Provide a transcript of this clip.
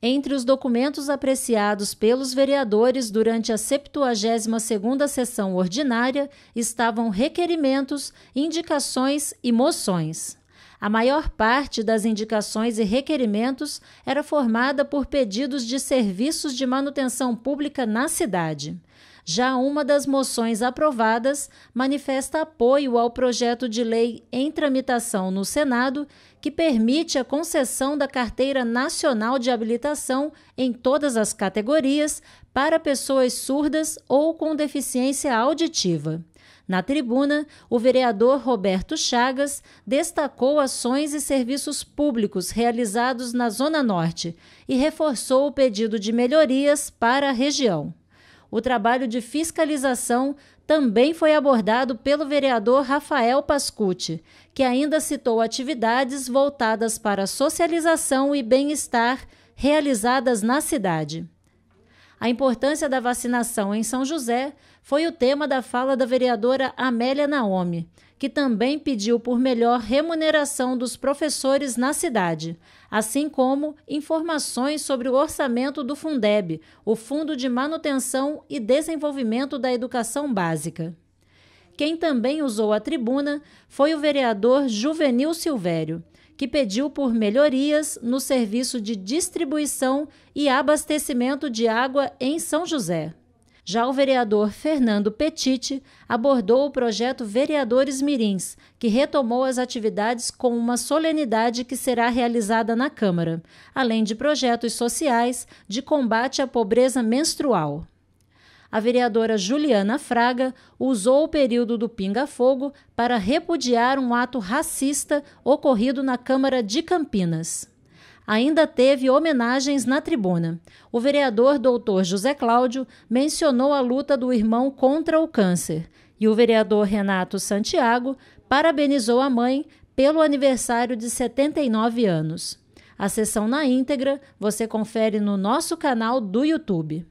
Entre os documentos apreciados pelos vereadores durante a 72ª sessão ordinária estavam requerimentos, indicações e moções. A maior parte das indicações e requerimentos era formada por pedidos de serviços de manutenção pública na cidade. Já uma das moções aprovadas manifesta apoio ao projeto de lei em tramitação no Senado que permite a concessão da Carteira Nacional de Habilitação em todas as categorias para pessoas surdas ou com deficiência auditiva. Na tribuna, o vereador Roberto Chagas destacou ações e serviços públicos realizados na Zona Norte e reforçou o pedido de melhorias para a região. O trabalho de fiscalização também foi abordado pelo vereador Rafael Pascucci, que ainda citou atividades voltadas para socialização e bem-estar realizadas na cidade. A importância da vacinação em São José foi o tema da fala da vereadora Amélia Naomi, que também pediu por melhor remuneração dos professores na cidade, assim como informações sobre o orçamento do Fundeb, o Fundo de Manutenção e Desenvolvimento da Educação Básica. Quem também usou a tribuna foi o vereador Juvenil Silvério, que pediu por melhorias no serviço de distribuição e abastecimento de água em São José. Já o vereador Fernando Petite abordou o projeto Vereadores Mirins, que retomou as atividades com uma solenidade que será realizada na Câmara, além de projetos sociais de combate à pobreza menstrual a vereadora Juliana Fraga usou o período do pinga-fogo para repudiar um ato racista ocorrido na Câmara de Campinas ainda teve homenagens na tribuna. O vereador doutor José Cláudio mencionou a luta do irmão contra o câncer e o vereador Renato Santiago parabenizou a mãe pelo aniversário de 79 anos. A sessão na íntegra você confere no nosso canal do YouTube.